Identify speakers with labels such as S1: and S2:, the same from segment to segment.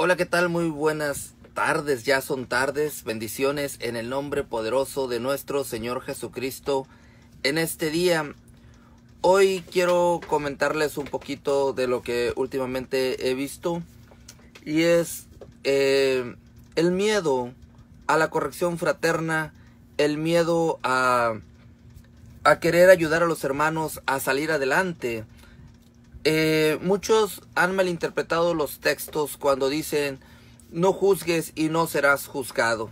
S1: Hola, ¿qué tal? Muy buenas tardes, ya son tardes. Bendiciones en el nombre poderoso de nuestro Señor Jesucristo. En este día, hoy quiero comentarles un poquito de lo que últimamente he visto y es eh, el miedo a la corrección fraterna, el miedo a, a querer ayudar a los hermanos a salir adelante eh, muchos han malinterpretado los textos cuando dicen no juzgues y no serás juzgado.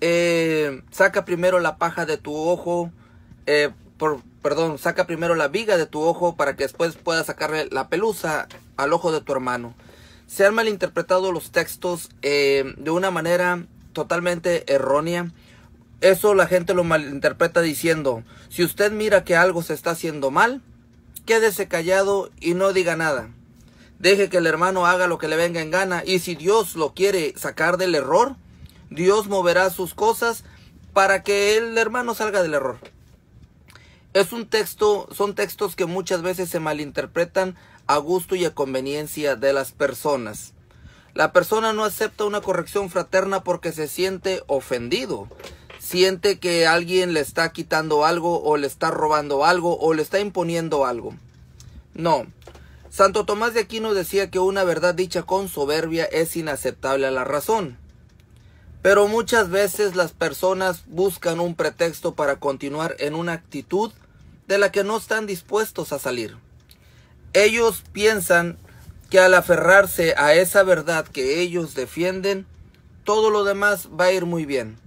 S1: Eh, saca primero la paja de tu ojo, eh, perdón, saca primero la viga de tu ojo para que después pueda sacarle la pelusa al ojo de tu hermano. Se han malinterpretado los textos de una manera totalmente errónea. Eso la gente lo malinterpreta diciendo, si usted mira que algo se está haciendo mal, quédese callado y no diga nada. Deje que el hermano haga lo que le venga en gana y si Dios lo quiere sacar del error, Dios moverá sus cosas para que el hermano salga del error. Es un texto, son textos que muchas veces se malinterpretan a gusto y a conveniencia de las personas. La persona no acepta una corrección fraterna porque se siente ofendido siente que alguien le está quitando algo o le está robando algo o le está imponiendo algo. No. Santo Tomás de Aquino decía que una verdad dicha con soberbia es inaceptable a la razón. Pero muchas veces las personas buscan un pretexto para continuar en una actitud de la que no están dispuestos a salir. Ellos piensan que al aferrarse a esa verdad que ellos defienden, todo lo demás va a ir muy bien.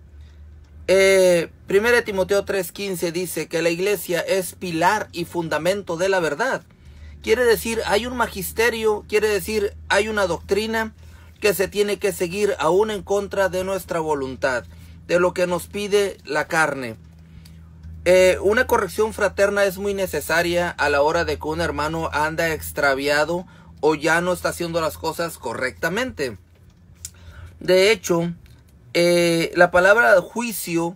S1: Eh, 1 Timoteo 3:15 dice que la iglesia es pilar y fundamento de la verdad. Quiere decir, hay un magisterio, quiere decir, hay una doctrina que se tiene que seguir aún en contra de nuestra voluntad, de lo que nos pide la carne. Eh, una corrección fraterna es muy necesaria a la hora de que un hermano anda extraviado o ya no está haciendo las cosas correctamente. De hecho, eh, la palabra juicio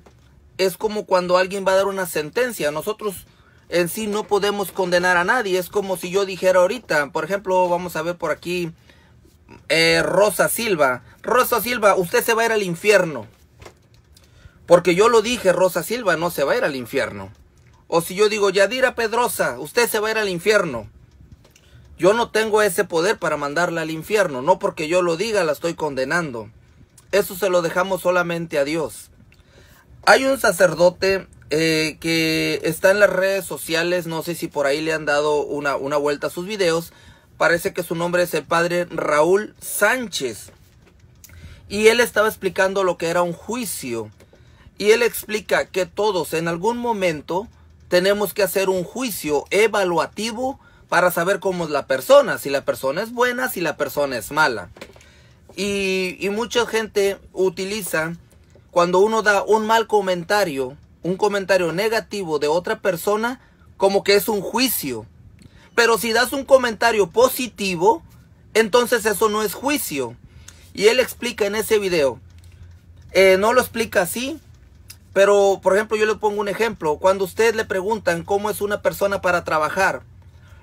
S1: es como cuando alguien va a dar una sentencia. Nosotros en sí no podemos condenar a nadie. Es como si yo dijera ahorita, por ejemplo, vamos a ver por aquí eh, Rosa Silva. Rosa Silva, usted se va a ir al infierno. Porque yo lo dije, Rosa Silva no se va a ir al infierno. O si yo digo, Yadira Pedrosa, usted se va a ir al infierno. Yo no tengo ese poder para mandarla al infierno. No porque yo lo diga, la estoy condenando. Eso se lo dejamos solamente a Dios. Hay un sacerdote eh, que está en las redes sociales, no sé si por ahí le han dado una, una vuelta a sus videos. Parece que su nombre es el padre Raúl Sánchez. Y él estaba explicando lo que era un juicio. Y él explica que todos en algún momento tenemos que hacer un juicio evaluativo para saber cómo es la persona, si la persona es buena, si la persona es mala. Y, mucha gente utiliza cuando uno da un mal comentario, un comentario negativo de otra persona, como que es un juicio. Pero si das un comentario positivo, entonces eso no es juicio. Y él explica en ese video. Eh, no lo explica así, pero por ejemplo yo le pongo un ejemplo. Cuando ustedes le preguntan cómo es una persona para trabajar,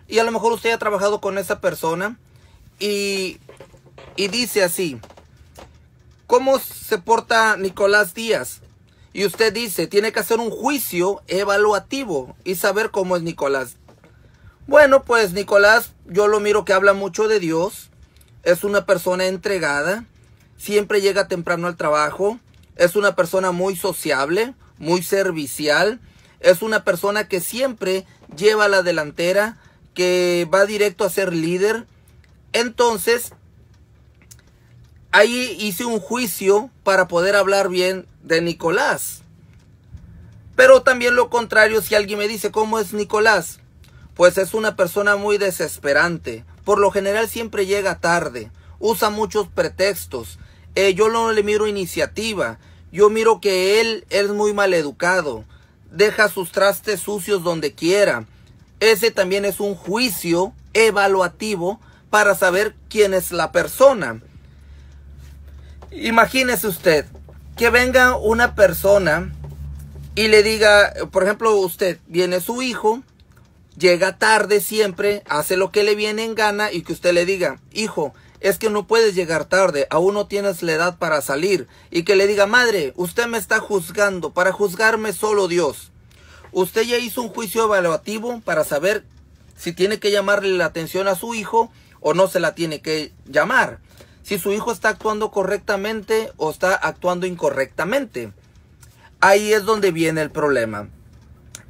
S1: y a lo mejor usted ha trabajado con esa persona, y y dice así, ¿cómo se porta Nicolás Díaz? Y usted dice, tiene que hacer un juicio evaluativo y saber cómo es Nicolás. Bueno, pues Nicolás, yo lo miro que habla mucho de Dios, es una persona entregada, siempre llega temprano al trabajo, es una persona muy sociable, muy servicial, es una persona que siempre lleva la delantera, que va directo a ser líder. Entonces, ahí hice un juicio para poder hablar bien de Nicolás. Pero también lo contrario, si alguien me dice, ¿cómo es Nicolás? Pues es una persona muy desesperante. Por lo general siempre llega tarde. Usa muchos pretextos. Eh, yo no le miro iniciativa. Yo miro que él es muy maleducado. Deja sus trastes sucios donde quiera. Ese también es un juicio evaluativo para saber quién es la persona. Imagínese usted que venga una persona y le diga, por ejemplo, usted viene su hijo, llega tarde siempre, hace lo que le viene en gana y que usted le diga, hijo, es que no puedes llegar tarde, aún no tienes la edad para salir, y que le diga, madre, usted me está juzgando, para juzgarme solo Dios. Usted ya hizo un juicio evaluativo para saber si tiene que llamarle la atención a su hijo o no se la tiene que llamar si su hijo está actuando correctamente o está actuando incorrectamente. Ahí es donde viene el problema.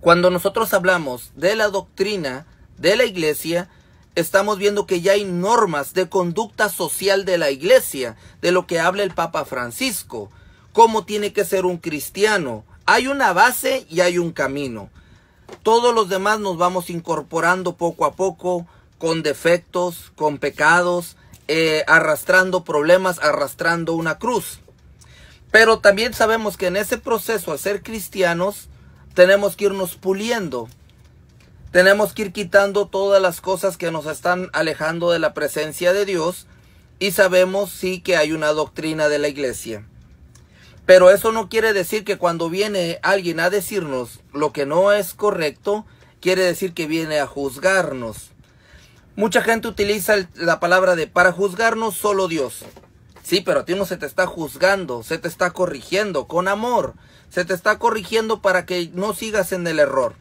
S1: Cuando nosotros hablamos de la doctrina de la iglesia, estamos viendo que ya hay normas de conducta social de la iglesia, de lo que habla el Papa Francisco, cómo tiene que ser un cristiano. Hay una base y hay un camino. Todos los demás nos vamos incorporando poco a poco, con defectos, con pecados, eh, arrastrando problemas, arrastrando una cruz. Pero también sabemos que en ese proceso, de ser cristianos, tenemos que irnos puliendo. Tenemos que ir quitando todas las cosas que nos están alejando de la presencia de Dios. Y sabemos sí que hay una doctrina de la iglesia. Pero eso no quiere decir que cuando viene alguien a decirnos lo que no es correcto, quiere decir que viene a juzgarnos. Mucha gente utiliza la palabra de para juzgarnos solo Dios. Sí, pero a ti no se te está juzgando, se te está corrigiendo con amor, se te está corrigiendo para que no sigas en el error.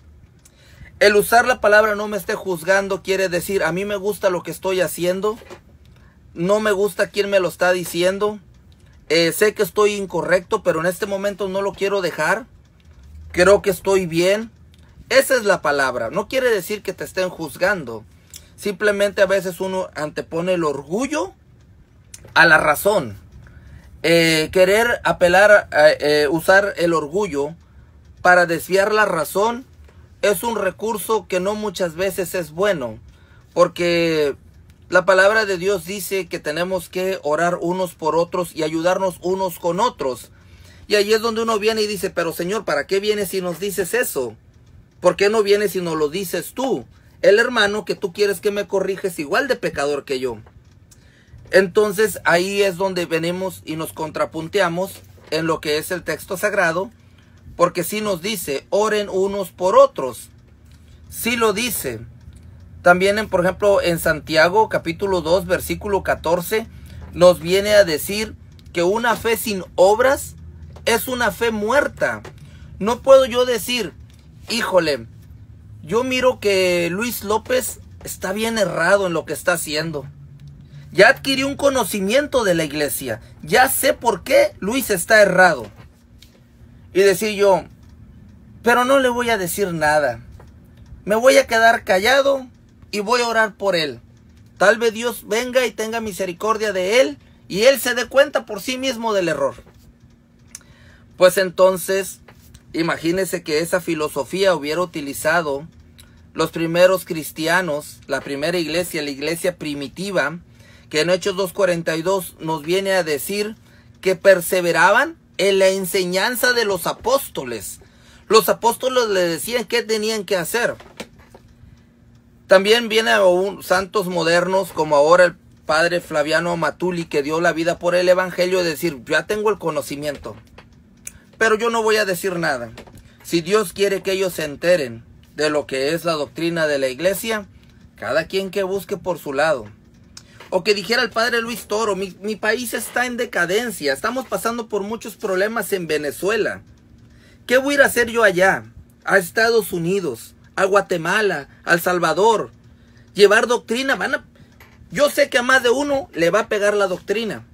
S1: El usar la palabra no me esté juzgando quiere decir a mí me gusta lo que estoy haciendo, no me gusta quién me lo está diciendo, eh, sé que estoy incorrecto, pero en este momento no lo quiero dejar, creo que estoy bien. Esa es la palabra, no quiere decir que te estén juzgando Simplemente a veces uno antepone el orgullo a la razón. Eh, querer apelar, a eh, eh, usar el orgullo para desviar la razón es un recurso que no muchas veces es bueno. Porque la palabra de Dios dice que tenemos que orar unos por otros y ayudarnos unos con otros. Y ahí es donde uno viene y dice, pero Señor, ¿para qué vienes si nos dices eso? ¿Por qué no vienes si nos lo dices tú? el hermano que tú quieres que me corrijes igual de pecador que yo. Entonces ahí es donde venimos y nos contrapunteamos en lo que es el texto sagrado, porque si sí nos dice, oren unos por otros. si sí lo dice. También, en, por ejemplo, en Santiago capítulo 2, versículo 14, nos viene a decir que una fe sin obras es una fe muerta. No puedo yo decir, híjole, yo miro que Luis López está bien errado en lo que está haciendo. Ya adquirí un conocimiento de la iglesia. Ya sé por qué Luis está errado. Y decir yo, pero no le voy a decir nada. Me voy a quedar callado y voy a orar por él. Tal vez Dios venga y tenga misericordia de él y él se dé cuenta por sí mismo del error. Pues entonces, imagínese que esa filosofía hubiera utilizado los primeros cristianos, la primera iglesia, la iglesia primitiva, que en Hechos 2.42 nos viene a decir que perseveraban en la enseñanza de los apóstoles. Los apóstoles le decían qué tenían que hacer. También viene un santos modernos como ahora el padre Flaviano Matuli que dio la vida por el Evangelio decir, ya tengo el conocimiento, pero yo no voy a decir nada. Si Dios quiere que ellos se enteren de lo que es la doctrina de la iglesia, cada quien que busque por su lado. O que dijera el padre Luis Toro, mi, país está en decadencia, estamos pasando por muchos problemas en Venezuela. ¿Qué voy a ir a hacer yo allá? A Estados Unidos, a Guatemala, a El Salvador. Llevar doctrina, van Yo sé que a más de uno le va a pegar la doctrina.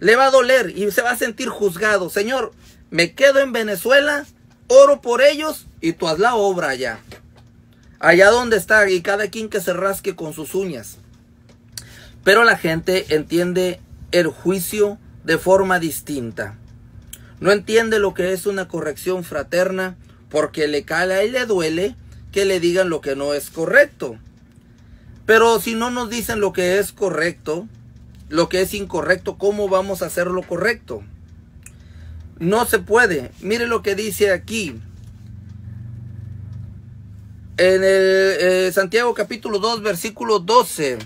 S1: Le va a doler y se va a sentir juzgado. Señor, me quedo en Venezuela oro por ellos y tú haz la obra allá. Allá donde está y cada quien que se rasque con sus uñas. Pero la gente entiende el juicio de forma distinta. No entiende lo que es una corrección fraterna porque le cala y le duele que le digan lo que no es correcto. Pero si no nos dicen lo que es correcto, lo que es incorrecto, ¿cómo vamos a hacer lo correcto? No se puede. Mire lo que dice aquí. En el eh, Santiago capítulo 2, versículo 12.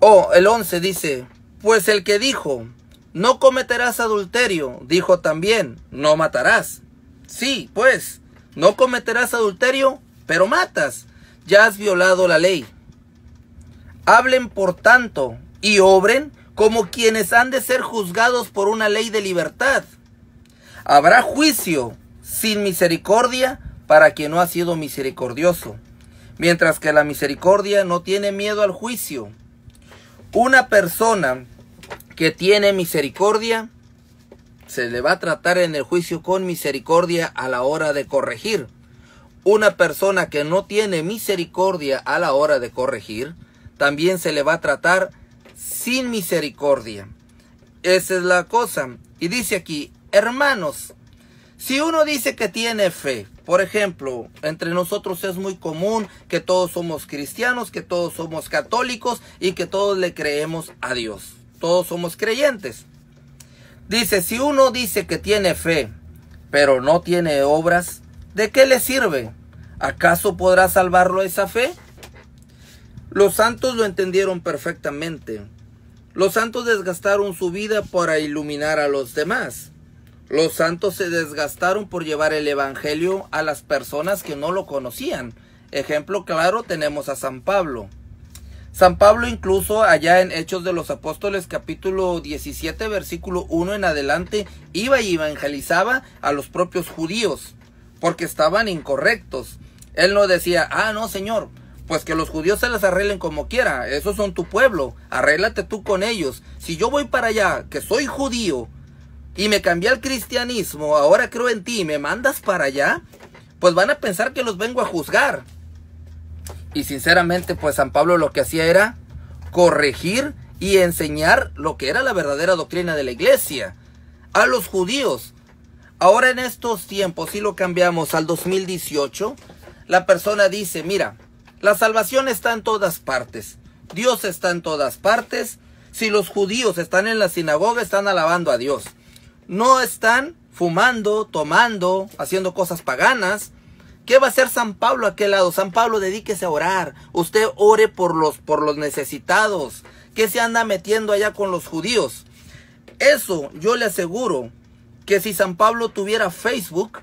S1: O oh, el 11 dice, pues el que dijo, no cometerás adulterio, dijo también, no matarás. Sí, pues, no cometerás adulterio, pero matas. Ya has violado la ley. Hablen por tanto y obren como quienes han de ser juzgados por una ley de libertad. Habrá juicio sin misericordia para quien no ha sido misericordioso, mientras que la misericordia no tiene miedo al juicio. Una persona que tiene misericordia se le va a tratar en el juicio con misericordia a la hora de corregir. Una persona que no tiene misericordia a la hora de corregir, también se le va a tratar sin misericordia. Esa es la cosa. Y dice aquí, hermanos, si uno dice que tiene fe, por ejemplo, entre nosotros es muy común que todos somos cristianos, que todos somos católicos y que todos le creemos a Dios. Todos somos creyentes. Dice, si uno dice que tiene fe, pero no tiene obras, ¿de qué le sirve? ¿Acaso podrá salvarlo esa fe? Los santos lo entendieron perfectamente. Los santos desgastaron su vida para iluminar a los demás. Los santos se desgastaron por llevar el Evangelio a las personas que no lo conocían. Ejemplo claro tenemos a San Pablo. San Pablo incluso allá en Hechos de los Apóstoles capítulo 17 versículo 1 en adelante iba y evangelizaba a los propios judíos porque estaban incorrectos. Él no decía, ah, no, Señor, pues que los judíos se las arreglen como quiera, esos son tu pueblo, arréglate tú con ellos. Si yo voy para allá, que soy judío, y me cambié al cristianismo, ahora creo en ti, ...y me mandas para allá, pues van a pensar que los vengo a juzgar. Y sinceramente, pues San Pablo lo que hacía era corregir y enseñar lo que era la verdadera doctrina de la iglesia a los judíos. Ahora en estos tiempos, si lo cambiamos al 2018, la persona dice, mira, la salvación está en todas partes. Dios está en todas partes. Si los judíos están en la sinagoga, están alabando a Dios. No están fumando, tomando, haciendo cosas paganas. ¿Qué va a hacer San Pablo a aquel lado? San Pablo, dedíquese a orar. Usted ore por los, por los necesitados. ¿Qué se anda metiendo allá con los judíos? Eso yo le aseguro que si San Pablo tuviera Facebook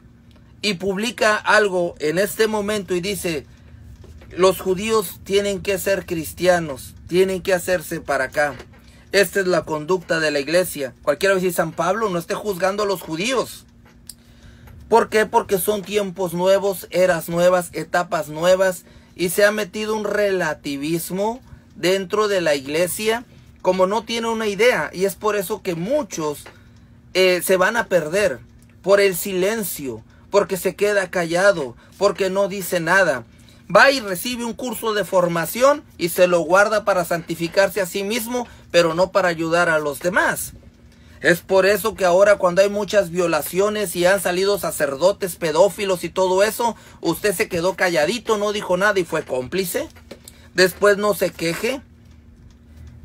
S1: y publica algo en este momento y dice, los judíos tienen que ser cristianos, tienen que hacerse para acá. Esta es la conducta de la iglesia. Cualquiera vez San Pablo no esté juzgando a los judíos. ¿Por qué? Porque son tiempos nuevos, eras nuevas, etapas nuevas y se ha metido un relativismo dentro de la iglesia como no tiene una idea y es por eso que muchos eh, se van a perder por el silencio, porque se queda callado, porque no dice nada va y recibe un curso de formación y se lo guarda para santificarse a sí mismo, pero no para ayudar a los demás. Es por eso que ahora cuando hay muchas violaciones y han salido sacerdotes pedófilos y todo eso, usted se quedó calladito, no dijo nada y fue cómplice. Después no se queje.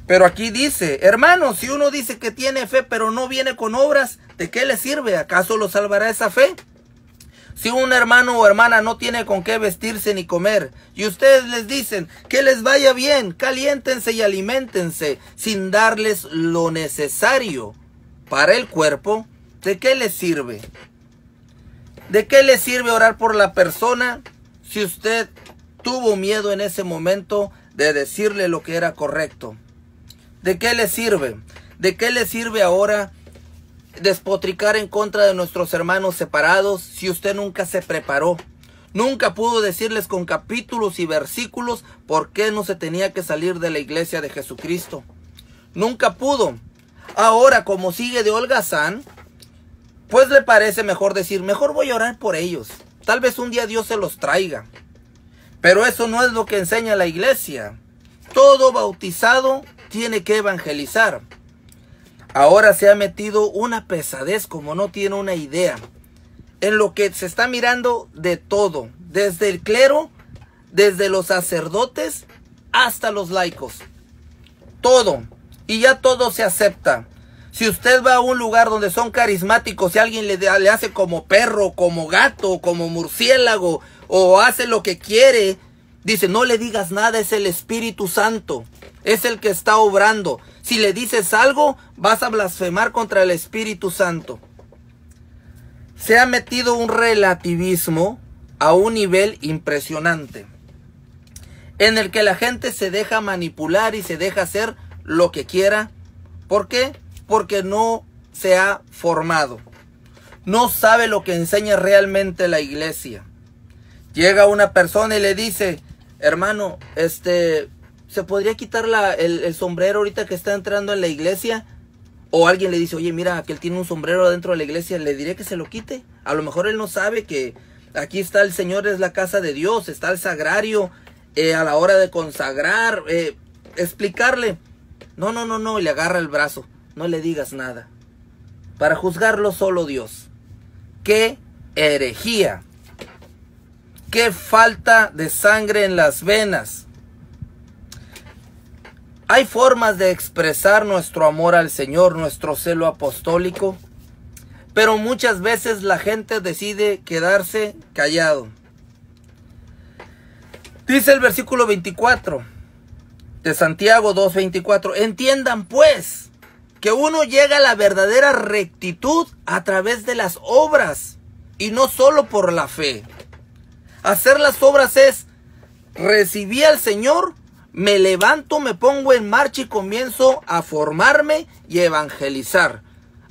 S1: Pero aquí dice, hermano, si uno dice que tiene fe pero no viene con obras, ¿de qué le sirve? ¿Acaso lo salvará esa fe? Si un hermano o hermana no tiene con qué vestirse ni comer, y ustedes les dicen que les vaya bien, caliéntense y alimentense, sin darles lo necesario para el cuerpo, ¿de qué les sirve? ¿De qué les sirve orar por la persona si usted tuvo miedo en ese momento de decirle lo que era correcto? ¿De qué le sirve? ¿De qué le sirve ahora despotricar en contra de nuestros hermanos separados si usted nunca se preparó? Nunca pudo decirles con capítulos y versículos por qué no se tenía que salir de la iglesia de Jesucristo. Nunca pudo. Ahora, como sigue de holgazán, pues le parece mejor decir, mejor voy a orar por ellos. Tal vez un día Dios se los traiga. Pero eso no es lo que enseña la iglesia. Todo bautizado tiene que evangelizar. Ahora se ha metido una pesadez como no tiene una idea. En lo que se está mirando de todo, desde el clero, desde los sacerdotes hasta los laicos. Todo. Y ya todo se acepta. Si usted va a un lugar donde son carismáticos y alguien le, le hace como perro, como gato, como murciélago, o hace lo que quiere, Dice, no le digas nada, es el Espíritu Santo. Es el que está obrando. Si le dices algo, vas a blasfemar contra el Espíritu Santo. Se ha metido un relativismo a un nivel impresionante, en el que la gente se deja manipular y se deja hacer lo que quiera. ¿Por qué? Porque no se ha formado. No sabe lo que enseña realmente la iglesia. Llega una persona y le dice, hermano, este, ¿se podría quitar la, el, sombrero ahorita que está entrando en la iglesia? O alguien le dice, oye, mira, que él tiene un sombrero dentro de la iglesia, le diré que se lo quite. A lo mejor él no sabe que aquí está el Señor, es la casa de Dios, está el sagrario, eh, a la hora de consagrar, eh, explicarle. No, no, no, no, y le agarra el brazo. No le digas nada. Para juzgarlo solo Dios. ¡Qué herejía! qué falta de sangre en las venas. Hay formas de expresar nuestro amor al Señor, nuestro celo apostólico, pero muchas veces la gente decide quedarse callado. Dice el versículo 24 de Santiago 2.24, entiendan pues que uno llega a la verdadera rectitud a través de las obras y no solo por la fe. Hacer las obras es, recibí al Señor, me levanto, me pongo en marcha y comienzo a formarme y evangelizar,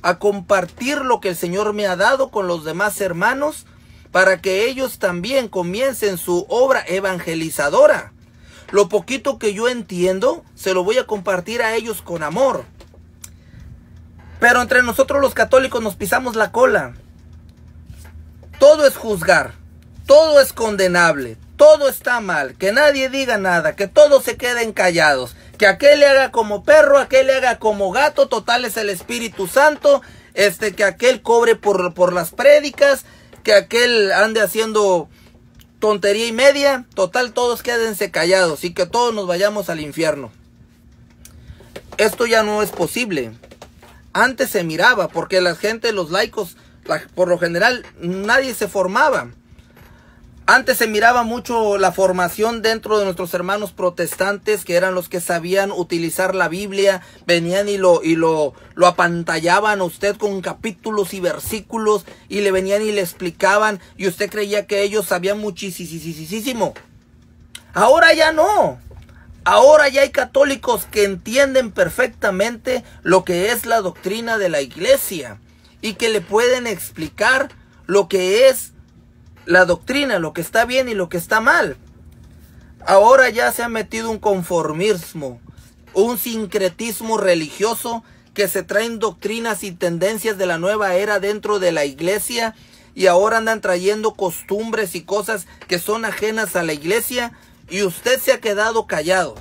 S1: a compartir lo que el Señor me ha dado con los demás hermanos para que ellos también comiencen su obra evangelizadora. Lo poquito que yo entiendo, se lo voy a compartir a ellos con amor. Pero entre nosotros los católicos nos pisamos la cola. Todo es juzgar todo es condenable, todo está mal, que nadie diga nada, que todos se queden callados, que aquel le haga como perro, aquel le haga como gato, total es el Espíritu Santo, este, que aquel cobre por, las prédicas, que aquel ande haciendo tontería y media, total todos quédense callados y que todos nos vayamos al infierno. Esto ya no es posible. Antes se miraba porque la gente, los laicos, por lo general nadie se formaba. Antes se miraba mucho la formación dentro de nuestros hermanos protestantes, que eran los que sabían utilizar la Biblia, venían y lo, y lo, lo apantallaban a usted con capítulos y versículos, y le venían y le explicaban, y usted creía que ellos sabían muchísimo. Ahora ya no. Ahora ya hay católicos que entienden perfectamente lo que es la doctrina de la iglesia y que le pueden explicar lo que es la doctrina, lo que está bien y lo que está mal. Ahora ya se ha metido un conformismo, un sincretismo religioso que se traen doctrinas y tendencias de la nueva era dentro de la iglesia y ahora andan trayendo costumbres y cosas que son ajenas a la iglesia y usted se ha quedado callado.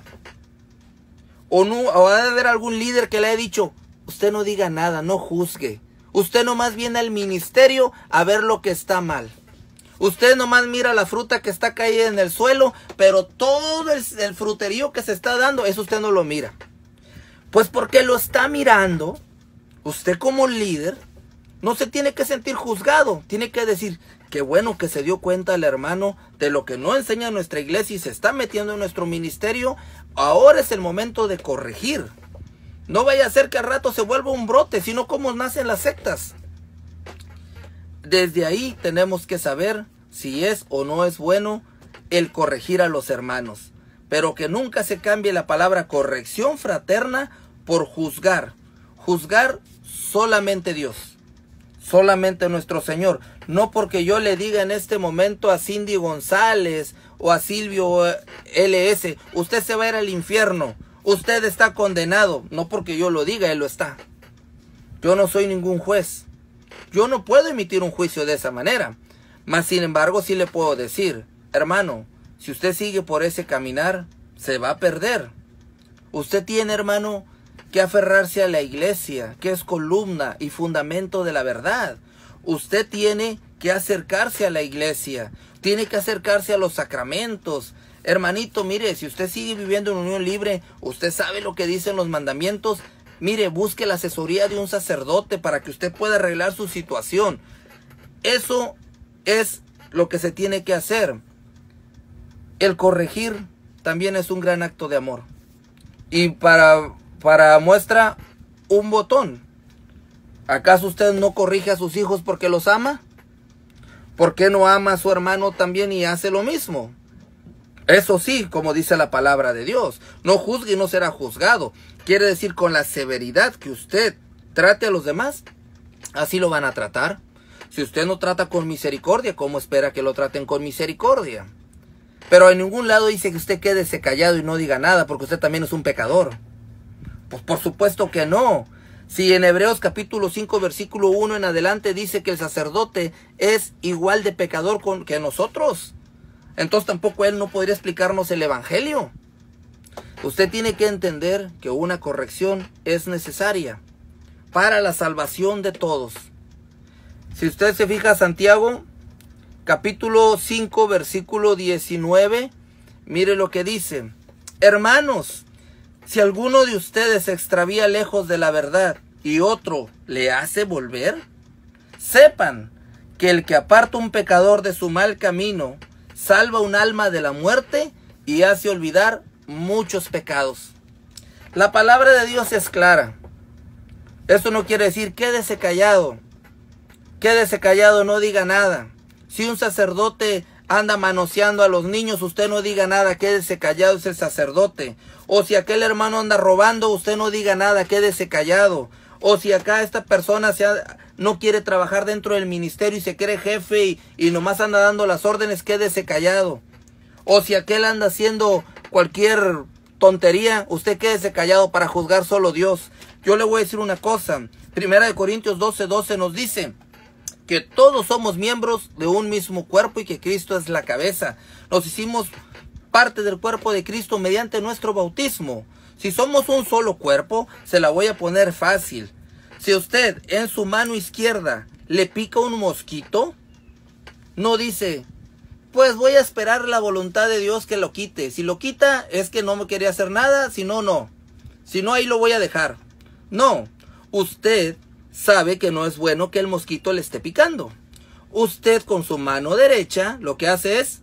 S1: O, no, Ahora ha de haber algún líder que le haya dicho, usted no diga nada, no juzgue. Usted nomás viene al ministerio a ver lo que está mal. Usted nomás mira la fruta que está caída en el suelo, pero todo el, el fruterío que se está dando, eso usted no lo mira. Pues porque lo está mirando, usted como líder no se tiene que sentir juzgado, tiene que decir, qué bueno que se dio cuenta el hermano de lo que no enseña nuestra iglesia y se está metiendo en nuestro ministerio, ahora es el momento de corregir. No vaya a ser que al rato se vuelva un brote, sino como nacen las sectas. Desde ahí tenemos que saber si es o no es bueno el corregir a los hermanos. Pero que nunca se cambie la palabra corrección fraterna por juzgar. Juzgar solamente Dios, solamente nuestro Señor. No porque yo le diga en este momento a Cindy González o a Silvio LS, usted se va a ir al infierno, usted está condenado. No porque yo lo diga, él lo está. Yo no soy ningún juez. Yo no puedo emitir un juicio de esa manera. Mas, sin embargo, sí le puedo decir, hermano, si usted sigue por ese caminar, se va a perder. Usted tiene, hermano, que aferrarse a la iglesia, que es columna y fundamento de la verdad. Usted tiene que acercarse a la iglesia, tiene que acercarse a los sacramentos. Hermanito, mire, si usted sigue viviendo en unión libre, usted sabe lo que dicen los mandamientos Mire, busque la asesoría de un sacerdote para que usted pueda arreglar su situación. Eso es lo que se tiene que hacer. El corregir también es un gran acto de amor. Y para, para muestra, un botón. ¿Acaso usted no corrige a sus hijos porque los ama? ¿Por qué no ama a su hermano también y hace lo mismo? Eso sí, como dice la palabra de Dios, no juzgue y no será juzgado. Quiere decir, con la severidad que usted trate a los demás, así lo van a tratar. Si usted no trata con misericordia, ¿cómo espera que lo traten con misericordia? Pero en ningún lado dice que usted quédese callado y no diga nada, porque usted también es un pecador. Pues por supuesto que no. Si en Hebreos capítulo 5 versículo 1 en adelante dice que el sacerdote es igual de pecador con, que nosotros, entonces tampoco él no podría explicarnos el Evangelio. Usted tiene que entender que una corrección es necesaria para la salvación de todos. Si usted se fija Santiago, capítulo 5, versículo 19, mire lo que dice. Hermanos, si alguno de ustedes se extravía lejos de la verdad y otro le hace volver, sepan que el que aparta un pecador de su mal camino, salva un alma de la muerte y hace olvidar muchos pecados. La palabra de Dios es clara. Eso no quiere decir quédese callado. Quédese callado, no diga nada. Si un sacerdote anda manoseando a los niños, usted no diga nada, quédese callado, es el sacerdote. O si aquel hermano anda robando, usted no diga nada, quédese callado. O si acá esta persona se no quiere trabajar dentro del ministerio y se cree jefe y, y nomás anda dando las órdenes, quédese callado. O si aquel anda haciendo cualquier tontería, usted quédese callado para juzgar solo Dios. Yo le voy a decir una cosa. Primera de Corintios 12:12 12 nos dice que todos somos miembros de un mismo cuerpo y que Cristo es la cabeza. Nos hicimos parte del cuerpo de Cristo mediante nuestro bautismo. Si somos un solo cuerpo, se la voy a poner fácil. Si usted en su mano izquierda le pica un mosquito, no dice, pues voy a esperar la voluntad de Dios que lo quite. Si lo quita, es que no me quería hacer nada, si no, no. Si no, ahí lo voy a dejar. No, usted sabe que no es bueno que el mosquito le esté picando. Usted con su mano derecha lo que hace es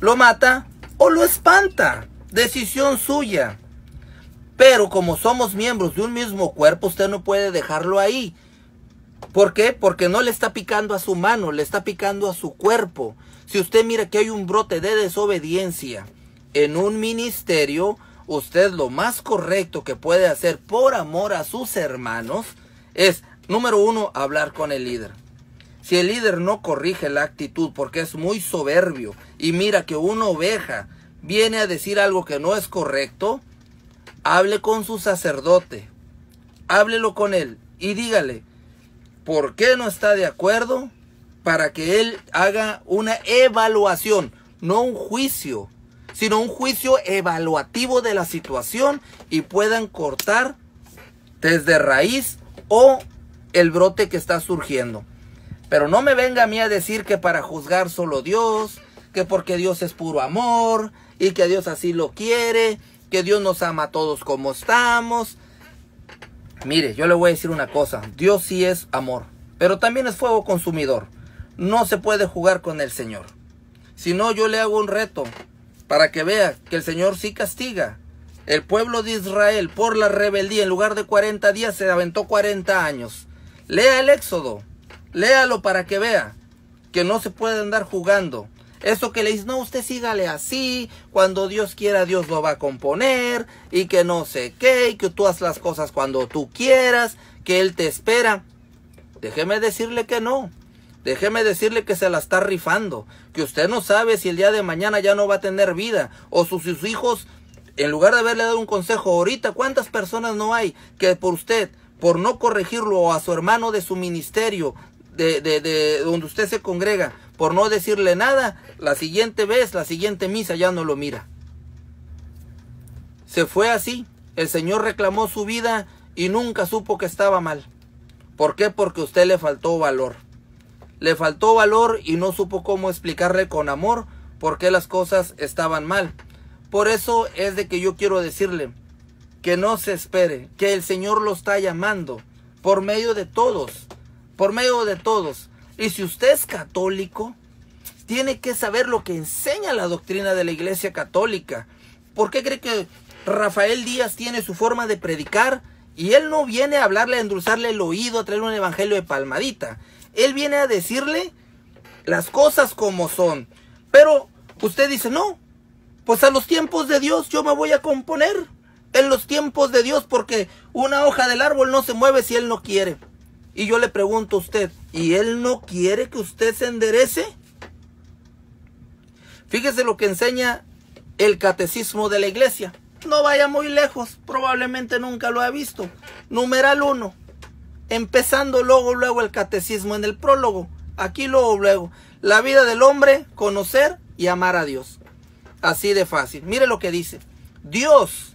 S1: lo mata o lo espanta. Decisión suya. Pero como somos miembros de un mismo cuerpo, usted no puede dejarlo ahí. ¿Por qué? Porque no le está picando a su mano, le está picando a su cuerpo. Si usted mira que hay un brote de desobediencia en un ministerio, usted lo más correcto que puede hacer por amor a sus hermanos es, número uno, hablar con el líder. Si el líder no corrige la actitud porque es muy soberbio y mira que una oveja viene a decir algo que no es correcto, hable con su sacerdote, háblelo con él y dígale, ¿por qué no está de acuerdo? para que él haga una evaluación, no un juicio, sino un juicio evaluativo de la situación y puedan cortar desde raíz o el brote que está surgiendo. Pero no me venga a mí a decir que para juzgar solo Dios, que porque Dios es puro amor y que Dios así lo quiere, que Dios nos ama a todos como estamos. Mire, yo le voy a decir una cosa, Dios sí es amor, pero también es fuego consumidor. No se puede jugar con el Señor. Si no, yo le hago un reto para que vea que el Señor sí castiga. El pueblo de Israel por la rebeldía en lugar de 40 días se aventó 40 años. Lea el Éxodo, léalo para que vea que no se puede andar jugando. Eso que le dice, no, usted sígale así, cuando Dios quiera Dios lo va a componer y que no sé qué, y que tú haz las cosas cuando tú quieras, que Él te espera. Déjeme decirle que no. Déjeme decirle que se la está rifando, que usted no sabe si el día de mañana ya no va a tener vida o sus, sus hijos, en lugar de haberle dado un consejo ahorita, ¿cuántas personas no hay que por usted, por no corregirlo o a su hermano de su ministerio, de, de, de donde usted se congrega, por no decirle nada, la siguiente vez, la siguiente misa ya no lo mira? Se fue así, el Señor reclamó su vida y nunca supo que estaba mal. ¿Por qué? Porque usted le faltó valor. Le faltó valor y no supo cómo explicarle con amor por qué las cosas estaban mal. Por eso es de que yo quiero decirle que no se espere, que el Señor lo está llamando por medio de todos, por medio de todos. Y si usted es católico, tiene que saber lo que enseña la doctrina de la Iglesia Católica. ¿Por qué cree que Rafael Díaz tiene su forma de predicar y él no viene a hablarle, a endulzarle el oído, a traer un evangelio de palmadita? Él viene a decirle las cosas como son. Pero usted dice, no, pues a los tiempos de Dios yo me voy a componer. En los tiempos de Dios, porque una hoja del árbol no se mueve si Él no quiere. Y yo le pregunto a usted, ¿y Él no quiere que usted se enderece? Fíjese lo que enseña el catecismo de la iglesia. No vaya muy lejos, probablemente nunca lo ha visto. Numeral 1 empezando luego, luego el catecismo en el prólogo. Aquí luego, luego. La vida del hombre, conocer y amar a Dios. Así de fácil. Mire lo que dice. Dios,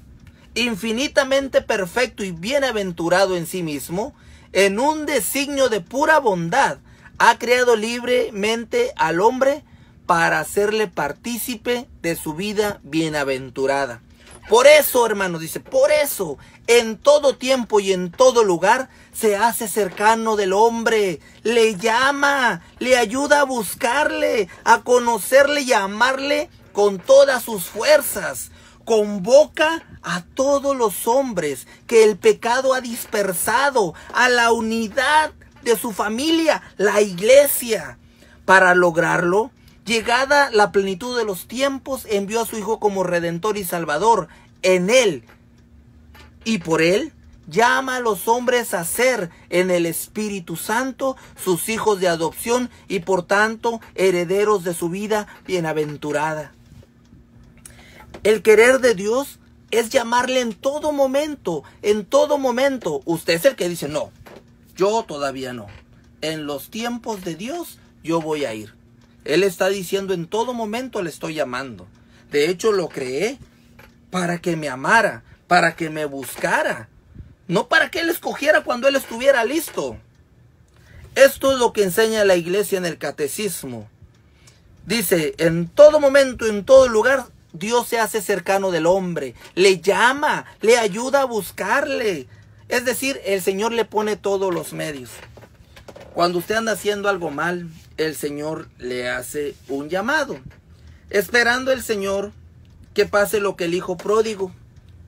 S1: infinitamente perfecto y bienaventurado en sí mismo, en un designio de pura bondad, ha creado libremente al hombre para hacerle partícipe de su vida bienaventurada. Por eso, hermano, dice, por eso, en todo tiempo y en todo lugar, se hace cercano del hombre, le llama, le ayuda a buscarle, a conocerle y a amarle con todas sus fuerzas. Convoca a todos los hombres que el pecado ha dispersado, a la unidad de su familia, la iglesia. Para lograrlo, Llegada la plenitud de los tiempos, envió a su Hijo como Redentor y Salvador. En Él y por Él llama a los hombres a ser en el Espíritu Santo sus hijos de adopción y por tanto herederos de su vida bienaventurada. El querer de Dios es llamarle en todo momento, en todo momento. Usted es el que dice, no, yo todavía no. En los tiempos de Dios yo voy a ir. Él está diciendo en todo momento le estoy llamando. De hecho lo creé para que me amara, para que me buscara, no para que Él escogiera cuando Él estuviera listo. Esto es lo que enseña la iglesia en el catecismo. Dice, en todo momento, en todo lugar, Dios se hace cercano del hombre, le llama, le ayuda a buscarle. Es decir, el Señor le pone todos los medios. Cuando usted anda haciendo algo mal, el Señor le hace un llamado, esperando el Señor que pase lo que el hijo pródigo,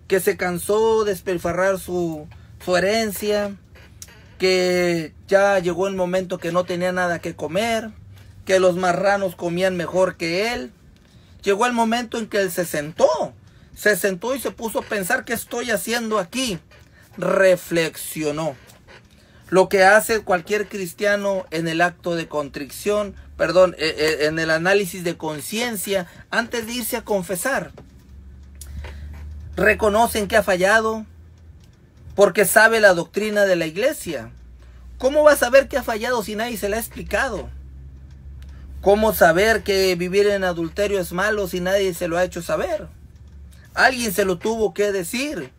S1: que se cansó de espelfarrar su, su herencia, que ya llegó el momento que no tenía nada que comer, que los marranos comían mejor que él. Llegó el momento en que él se sentó, se sentó y se puso a pensar qué estoy haciendo aquí. Reflexionó lo que hace cualquier cristiano en el acto de contrición, perdón, eh, eh, en el análisis de conciencia antes de irse a confesar. Reconocen que ha fallado porque sabe la doctrina de la iglesia. ¿Cómo va a saber que ha fallado si nadie se la ha explicado? ¿Cómo saber que vivir en adulterio es malo si nadie se lo ha hecho saber? Alguien se lo tuvo que decir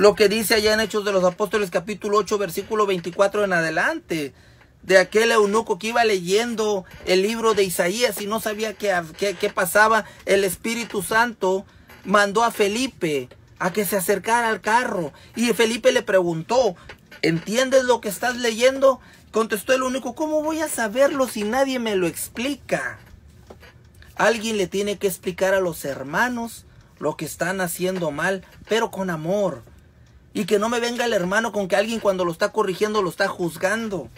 S1: lo que dice allá en Hechos de los Apóstoles capítulo 8 versículo 24 en adelante, de aquel eunuco que iba leyendo el libro de Isaías y no sabía qué, qué, pasaba, el Espíritu Santo mandó a Felipe a que se acercara al carro y Felipe le preguntó, ¿entiendes lo que estás leyendo? Contestó el eunuco, ¿cómo voy a saberlo si nadie me lo explica? Alguien le tiene que explicar a los hermanos lo que están haciendo mal, pero con amor, y que no me venga el hermano con que alguien cuando lo está corrigiendo lo está juzgando.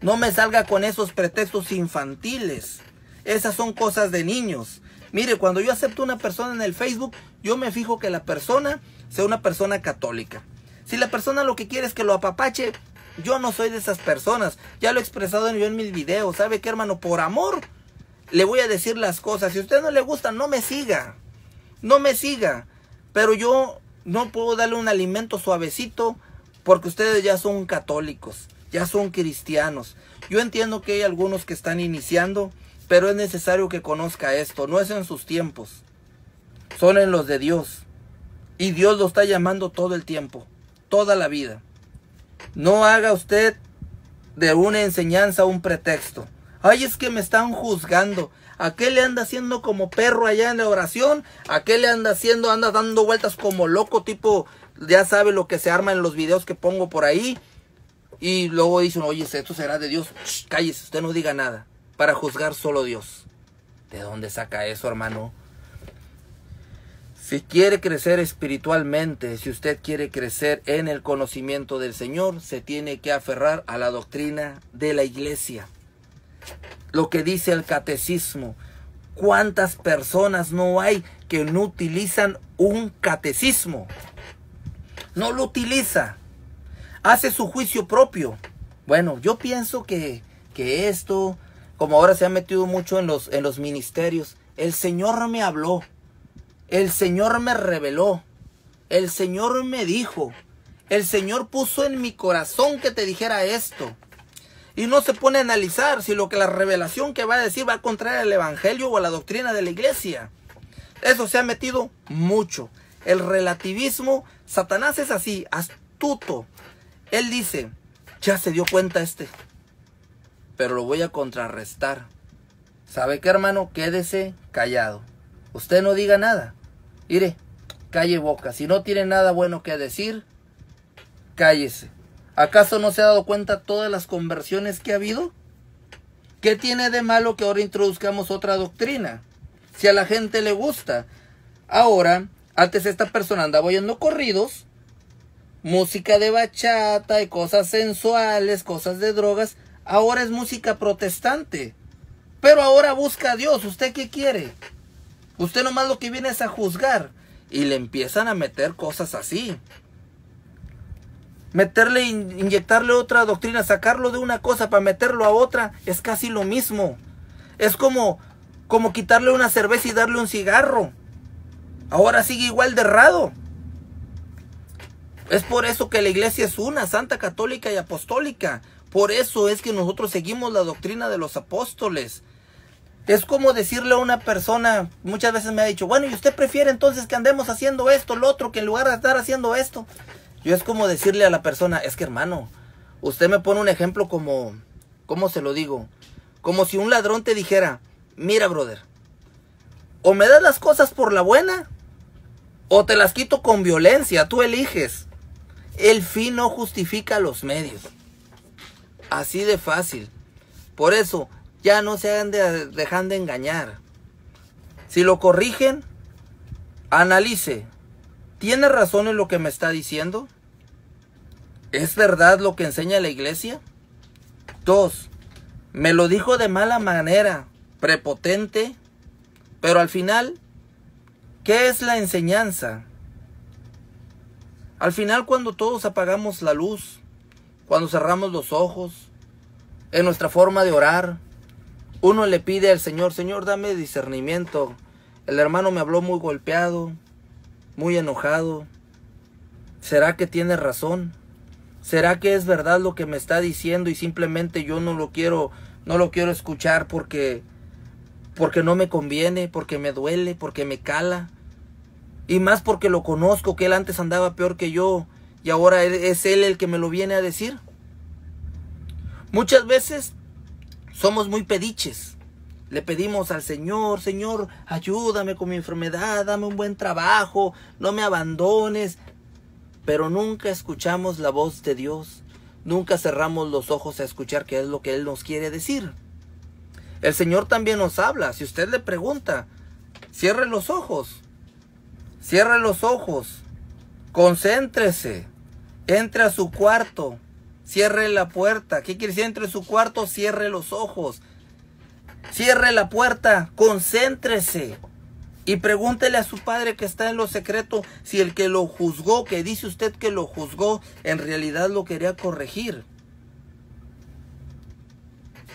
S1: No me salga con esos pretextos infantiles. Esas son cosas de niños. Mire, cuando yo acepto una persona en el Facebook, yo me fijo que la persona sea una persona católica. Si la persona lo que quiere es que lo apapache, yo no soy de esas personas. Ya lo he expresado yo en mis videos. ¿Sabe qué, hermano? Por amor, le voy a decir las cosas. Si a usted no le gusta, no me siga. No me siga. Pero yo no puedo darle un alimento suavecito porque ustedes ya son católicos, ya son cristianos. Yo entiendo que hay algunos que están iniciando, pero es necesario que conozca esto. No es en sus tiempos, son en los de Dios. Y Dios lo está llamando todo el tiempo, toda la vida. No haga usted de una enseñanza un pretexto. Ay, es que me están juzgando. ¿A qué le anda haciendo como perro allá en la oración? ¿A qué le anda haciendo? Anda dando vueltas como loco, tipo, ya sabe lo que se arma en los videos que pongo por ahí. Y luego dicen, oye, esto será de Dios. cállese, usted no diga nada. Para juzgar solo Dios. ¿De dónde saca eso, hermano? Si quiere crecer espiritualmente, si usted quiere crecer en el conocimiento del Señor, se tiene que aferrar a la doctrina de la iglesia lo que dice el catecismo. ¿Cuántas personas no hay que no utilizan un catecismo? No lo utiliza. Hace su juicio propio. Bueno, yo pienso que, que esto, como ahora se ha metido mucho en los, en los ministerios, el Señor me habló. El Señor me reveló. El Señor me dijo. El Señor puso en mi corazón que te dijera esto y no se pone a analizar si lo que la revelación que va a decir va a contraer el Evangelio o a la doctrina de la iglesia. Eso se ha metido mucho. El relativismo, Satanás es así, astuto. Él dice, ya se dio cuenta este, pero lo voy a contrarrestar. ¿Sabe qué, hermano? Quédese callado. Usted no diga nada. Mire, calle boca. Si no tiene nada bueno que decir, cállese. ¿Acaso no se ha dado cuenta todas las conversiones que ha habido? ¿Qué tiene de malo que ahora introduzcamos otra doctrina? Si a la gente le gusta. Ahora, antes esta persona andaba oyendo corridos, música de bachata y cosas sensuales, cosas de drogas. Ahora es música protestante. Pero ahora busca a Dios. ¿Usted qué quiere? Usted nomás lo que viene es a juzgar. Y le empiezan a meter cosas así meterle, inyectarle otra doctrina, sacarlo de una cosa para meterlo a otra, es casi lo mismo. Es como, como quitarle una cerveza y darle un cigarro. Ahora sigue igual de errado. Es por eso que la iglesia es una, santa, católica y apostólica. Por eso es que nosotros seguimos la doctrina de los apóstoles. Es como decirle a una persona, muchas veces me ha dicho, bueno, ¿y usted prefiere entonces que andemos haciendo esto, lo otro, que en lugar de estar haciendo esto? Yo es como decirle a la persona, es que hermano, usted me pone un ejemplo como, ¿cómo se lo digo? Como si un ladrón te dijera, mira brother, o me das las cosas por la buena, o te las quito con violencia, tú eliges. El fin no justifica los medios. Así de fácil. Por eso, ya no se hagan de, dejan de engañar. Si lo corrigen, analice. ¿Tiene razón en lo que me está diciendo? ¿Es verdad lo que enseña la iglesia? Dos, me lo dijo de mala manera, prepotente, pero al final, ¿qué es la enseñanza? Al final cuando todos apagamos la luz, cuando cerramos los ojos, en nuestra forma de orar, uno le pide al Señor, Señor, dame discernimiento. El hermano me habló muy golpeado, muy enojado. ¿Será que tiene razón? ¿Será que es verdad lo que me está diciendo y simplemente yo no lo quiero no lo quiero escuchar porque porque no me conviene, porque me duele, porque me cala? Y más porque lo conozco, que él antes andaba peor que yo y ahora e-, es él el que me lo viene a decir. Muchas veces somos muy pediches. Le pedimos al Señor, Señor, ayúdame con mi enfermedad, dame un buen trabajo, no me abandones, pero nunca escuchamos la voz de Dios, nunca cerramos los ojos a escuchar qué es lo que Él nos quiere decir. El Señor también nos habla, si usted le pregunta, cierre los ojos, cierre los ojos, concéntrese, entre a su cuarto, cierre la puerta, ¿qué quiere decir entre a su cuarto? Cierre los ojos, cierre la puerta, concéntrese. Y pregúntele a su padre que está en lo secreto si el que lo juzgó, que dice usted que lo juzgó, en realidad lo quería corregir.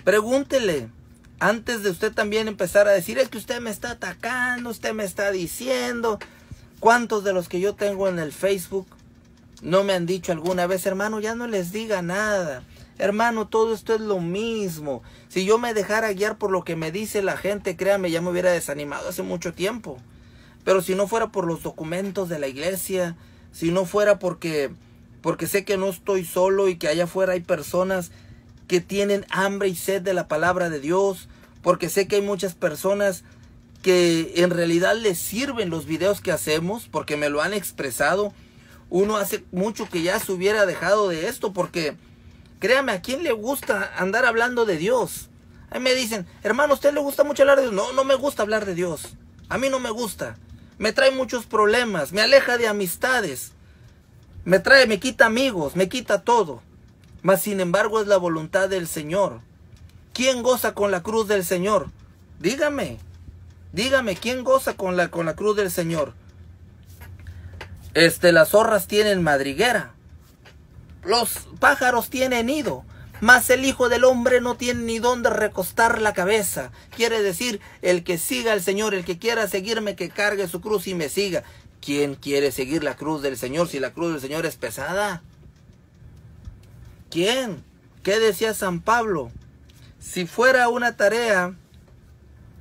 S1: Pregúntele antes de usted también empezar a decir, es que usted me está atacando, usted me está diciendo. ¿Cuántos de los que yo tengo en el Facebook no me han dicho alguna vez, hermano, ya no les diga nada? Hermano, todo esto es lo mismo. Si yo me dejara guiar por lo que me dice la gente, créame, ya me hubiera desanimado hace mucho tiempo. Pero si no fuera por los documentos de la iglesia, si no fuera porque porque sé que no estoy solo y que allá afuera hay personas que tienen hambre y sed de la palabra de Dios, porque sé que hay muchas personas que en realidad les sirven los videos que hacemos porque me lo han expresado. Uno hace mucho que ya se hubiera dejado de esto porque Créame, ¿a quién le gusta andar hablando de Dios? A mí me dicen, hermano, ¿a usted le gusta mucho hablar de Dios? No, no me gusta hablar de Dios. A mí no me gusta. Me trae muchos problemas, me aleja de amistades. Me trae, me quita amigos, me quita todo. Mas sin embargo es la voluntad del Señor. ¿Quién goza con la cruz del Señor? Dígame. Dígame, ¿quién goza con la, con la cruz del Señor? Este, las zorras tienen madriguera. Los pájaros tienen nido, mas el Hijo del Hombre no tiene ni dónde recostar la cabeza. Quiere decir, el que siga al Señor, el que quiera seguirme, que cargue su cruz y me siga. ¿Quién quiere seguir la cruz del Señor si la cruz del Señor es pesada? ¿Quién? ¿Qué decía San Pablo? Si fuera una tarea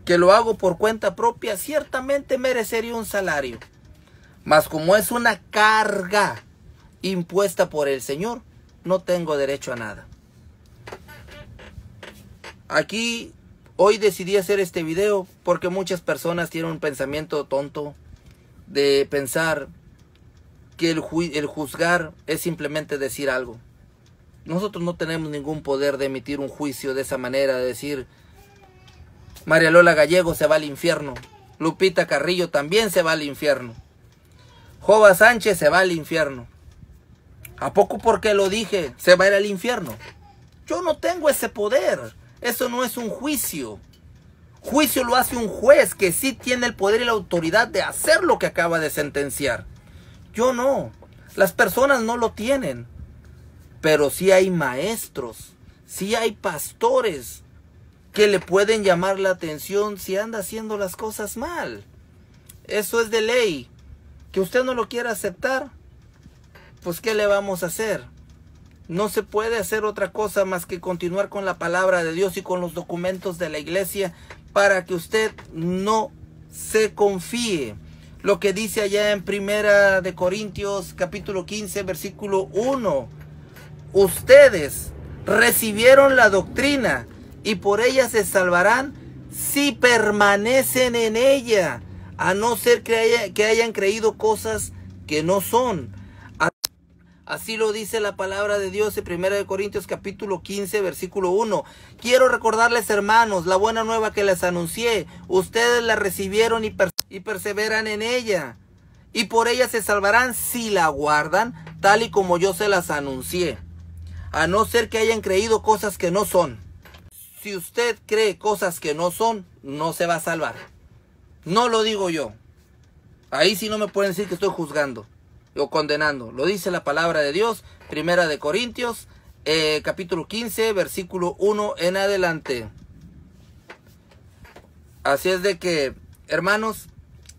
S1: que lo hago por cuenta propia, ciertamente merecería un salario. Mas como es una carga impuesta por el Señor, no tengo derecho a nada. Aquí hoy decidí hacer este video porque muchas personas tienen un pensamiento tonto de pensar que el, el juzgar es simplemente decir algo. Nosotros no tenemos ningún poder de emitir un juicio de esa manera, de decir, María Lola Gallego se va al infierno, Lupita Carrillo también se va al infierno, Jova Sánchez se va al infierno. ¿A poco porque lo dije se va a ir al infierno? Yo no tengo ese poder. Eso no es un juicio. Juicio lo hace un juez que sí tiene el poder y la autoridad de hacer lo que acaba de sentenciar. Yo no. Las personas no lo tienen. Pero sí hay maestros, sí hay pastores que le pueden llamar la atención si anda haciendo las cosas mal. Eso es de ley. Que usted no lo quiera aceptar, pues ¿qué le vamos a hacer? No se puede hacer otra cosa más que continuar con la palabra de Dios y con los documentos de la iglesia para que usted no se confíe. Lo que dice allá en Primera de Corintios capítulo 15 versículo 1. Ustedes recibieron la doctrina y por ella se salvarán si permanecen en ella, a no ser que hayan creído cosas que no son Así lo dice la palabra de Dios en 1 Corintios capítulo 15 versículo 1. Quiero recordarles hermanos la buena nueva que les anuncié. Ustedes la recibieron y, perseveran en ella. Y por ella se salvarán si la guardan tal y como yo se las anuncié. A no ser que hayan creído cosas que no son. Si usted cree cosas que no son, no se va a salvar. No lo digo yo. Ahí sí no me pueden decir que estoy juzgando condenando. Lo dice la palabra de Dios, primera de Corintios, eh, capítulo 15, versículo 1 en adelante. Así es de que, hermanos,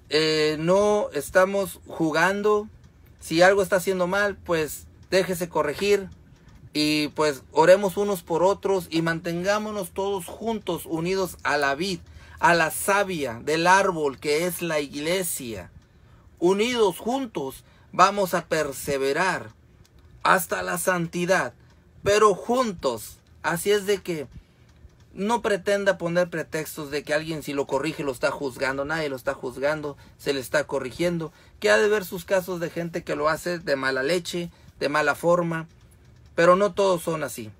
S1: eh, no estamos jugando. Si algo está haciendo mal, pues déjese corregir. Y pues oremos unos por otros y mantengámonos todos juntos, unidos a la vid, a la savia del árbol que es la iglesia. Unidos juntos vamos a perseverar hasta la santidad, pero juntos. Así es de que no pretenda poner pretextos de que alguien si lo corrige lo está juzgando, nadie lo está juzgando, se le está corrigiendo, que ha de ver sus casos de gente que lo hace de mala leche, de mala forma, pero no todos son así.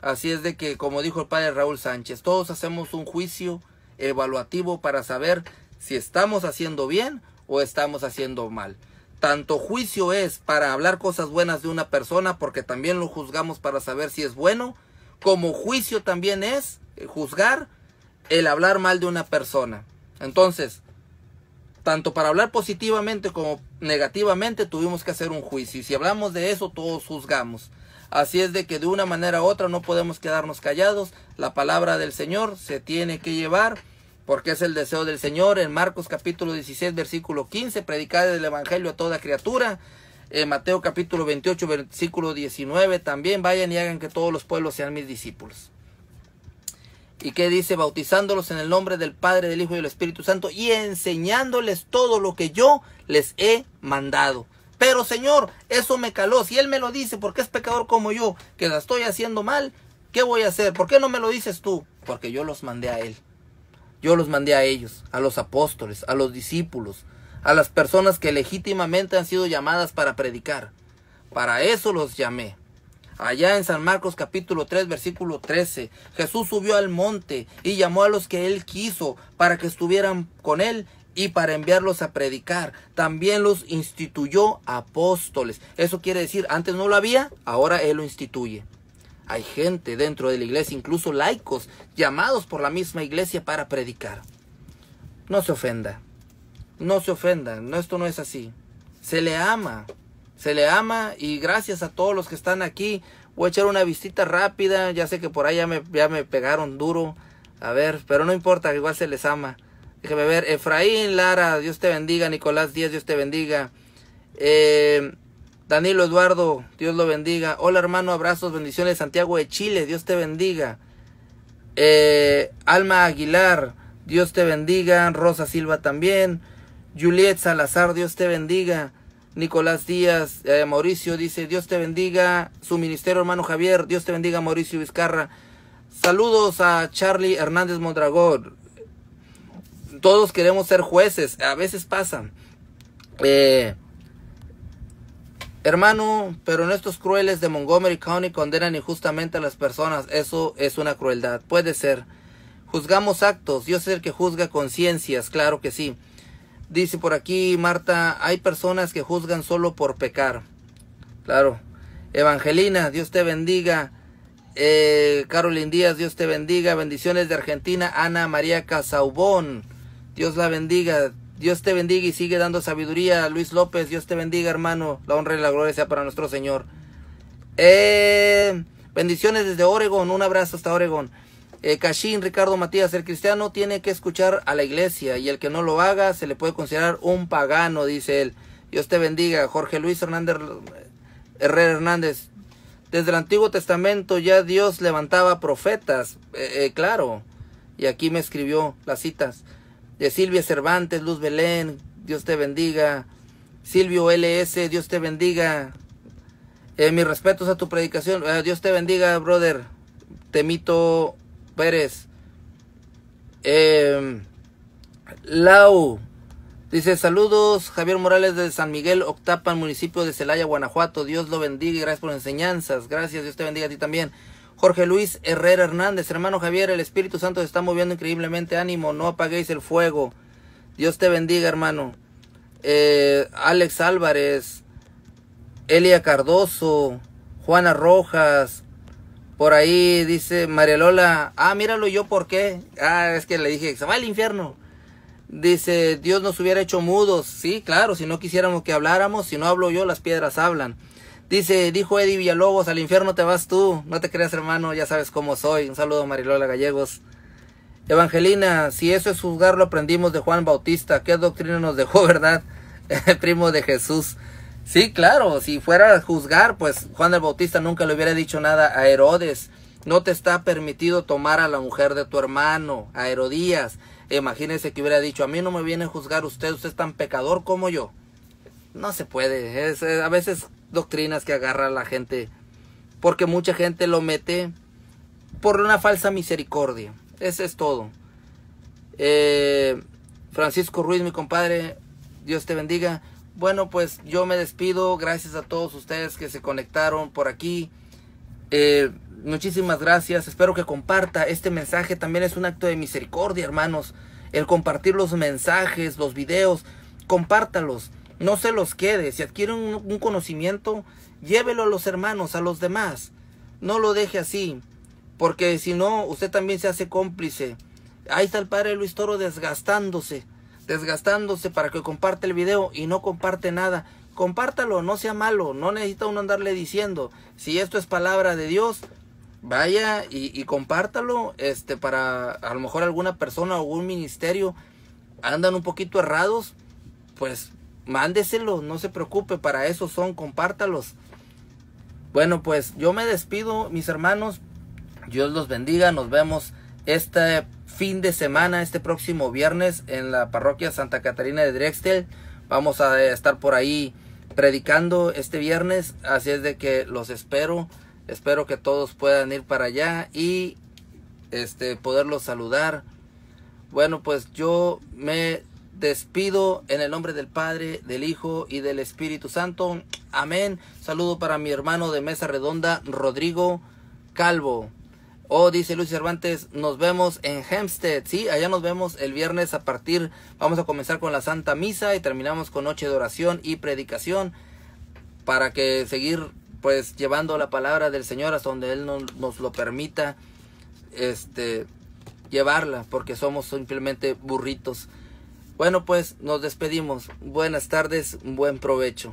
S1: Así es de que, como dijo el padre Raúl Sánchez, todos hacemos un juicio evaluativo para saber si estamos haciendo bien o estamos haciendo mal tanto juicio es para hablar cosas buenas de una persona, porque también lo juzgamos para saber si es bueno, como juicio también es eh, juzgar el hablar mal de una persona. Entonces, tanto para hablar positivamente como negativamente tuvimos que hacer un juicio. Y si hablamos de eso, todos juzgamos. Así es de que de una manera u otra no podemos quedarnos callados. La palabra del Señor se tiene que llevar porque es el deseo del Señor. En Marcos capítulo 16, versículo 15, predicar el Evangelio a toda criatura. En Mateo capítulo 28, versículo 19, también vayan y hagan que todos los pueblos sean mis discípulos. ¿Y qué dice? Bautizándolos en el nombre del Padre, del Hijo y del Espíritu Santo y enseñándoles todo lo que yo les he mandado. Pero Señor, eso me caló. Si Él me lo dice, porque es pecador como yo, que la estoy haciendo mal, ¿qué voy a hacer? ¿Por qué no me lo dices tú? Porque yo los mandé a Él. Yo los mandé a ellos, a los apóstoles, a los discípulos, a las personas que legítimamente han sido llamadas para predicar. Para eso los llamé. Allá en San Marcos capítulo 3 versículo 13, Jesús subió al monte y llamó a los que él quiso para que estuvieran con él y para enviarlos a predicar. También los instituyó apóstoles. Eso quiere decir, antes no lo había, ahora él lo instituye. Hay gente dentro de la iglesia, incluso laicos, llamados por la misma iglesia para predicar. No se ofenda. No se ofenda. No, esto no es así. Se le ama. Se le ama y gracias a todos los que están aquí. Voy a echar una visita rápida. Ya sé que por ahí ya me, me pegaron duro. A ver, pero no importa, igual se les ama. Déjeme ver. Efraín Lara, Dios te bendiga. Nicolás Díaz, Dios te bendiga. Eh, Danilo Eduardo, Dios lo bendiga. Hola hermano, abrazos, bendiciones. Santiago de Chile, Dios te bendiga. Eh, Alma Aguilar, Dios te bendiga. Rosa Silva también. Juliet Salazar, Dios te bendiga. Nicolás Díaz, eh, Mauricio dice, Dios te bendiga. Su ministerio hermano Javier, Dios te bendiga. Mauricio Vizcarra. Saludos a Charlie Hernández Mondragón. Todos queremos ser jueces, a veces pasan. Eh, Hermano, pero en estos crueles de Montgomery County condenan injustamente a las personas. Eso es una crueldad. Puede ser. Juzgamos actos. Dios es el que juzga conciencias. Claro que sí. Dice por aquí Marta, hay personas que juzgan solo por pecar. Claro. Evangelina, Dios te bendiga. Eh, Carolyn Díaz, Dios te bendiga. Bendiciones de Argentina. Ana María Casaubón, Dios la bendiga. Dios te bendiga y sigue dando sabiduría. Luis López, Dios te bendiga, hermano. La honra y la gloria sea para nuestro Señor. Eh, bendiciones desde Oregon. Un abrazo hasta Oregon. Eh, Cashin, Ricardo Matías, el cristiano tiene que escuchar a la iglesia y el que no lo haga se le puede considerar un pagano, dice él. Dios te bendiga. Jorge Luis Hernández Herrera Hernández. Desde el Antiguo Testamento ya Dios levantaba profetas, eh, eh, claro. Y aquí me escribió las citas de Silvia Cervantes, Luz Belén, Dios te bendiga. Silvio LS, Dios te bendiga. Eh, mis respetos a tu predicación. Eh, Dios te bendiga, brother. Temito Pérez. Em, Lau. Dice, saludos, Javier Morales de San Miguel, Octapan, municipio de Celaya, Guanajuato. Dios lo bendiga y gracias por enseñanzas. Gracias, Dios te bendiga a ti también. Jorge Luis Herrera Hernández, hermano Javier, el Espíritu Santo se está moviendo increíblemente. Ánimo, no apaguéis el fuego. Dios te bendiga, hermano. Eh, Alex Álvarez, Elia Cardoso, Juana Rojas. Por ahí dice María Lola, ah, míralo yo por qué. Ah, es que le dije, se va al infierno. Dice, Dios nos hubiera hecho mudos. Sí, claro, si no quisiéramos que habláramos, si no hablo yo, las piedras hablan. Dice, dijo Eddie Villalobos, al infierno te vas tú. No te creas, hermano, ya sabes cómo soy. Un saludo Marilola Gallegos. Evangelina, si eso es juzgar, lo aprendimos de Juan Bautista. ¿Qué doctrina nos dejó, verdad? Primo de Jesús. Sí, claro, si fuera a juzgar, pues Juan el Bautista nunca le hubiera dicho nada a Herodes. No te está permitido tomar a la mujer de tu hermano, a Herodías. Imagínense que hubiera dicho, a mí no me viene a juzgar usted, usted es tan pecador como yo. No se puede, a veces doctrinas que agarra la gente. Porque mucha gente lo mete por una falsa misericordia. Ese es todo. Eh, Francisco Ruiz, mi compadre, Dios te bendiga. Bueno, pues yo me despido. Gracias a todos ustedes que se conectaron por aquí. Eh, muchísimas gracias. Espero que comparta este mensaje. También es un acto de misericordia, hermanos. El compartir los mensajes, los videos, compártalos. No se los quede. Si adquieren un, conocimiento, llévelo a los hermanos, a los demás. No lo deje así. Porque si no, usted también se hace cómplice. Ahí está el padre Luis Toro desgastándose. Desgastándose para que comparte el video y no comparte nada. Compártalo, no sea malo. No necesita uno andarle diciendo. Si esto es palabra de Dios, vaya y, y, compártalo este para a lo mejor alguna persona o algún ministerio andan un poquito errados pues mándeselo, no se preocupe, para eso son, compártalos. Bueno, pues yo me despido, mis hermanos. Dios los bendiga, nos vemos este fin de semana, este próximo viernes en la parroquia Santa Catarina de Drextel. Vamos a estar por ahí predicando este viernes, así es de que los espero. Espero que todos puedan ir para allá y este poderlos saludar. Bueno, pues yo me despido en el nombre del Padre, del Hijo y del Espíritu Santo. Amén. Saludo para mi hermano de mesa redonda, Rodrigo Calvo. Oh, dice Luis Cervantes, nos vemos en Hempstead. Sí, allá nos vemos el viernes a partir. Vamos a comenzar con la Santa Misa y terminamos con noche de oración y predicación para que seguir pues llevando la palabra del Señor hasta donde Él nos, lo permita este, llevarla, porque somos simplemente burritos. Bueno, pues nos despedimos. Buenas tardes, buen provecho.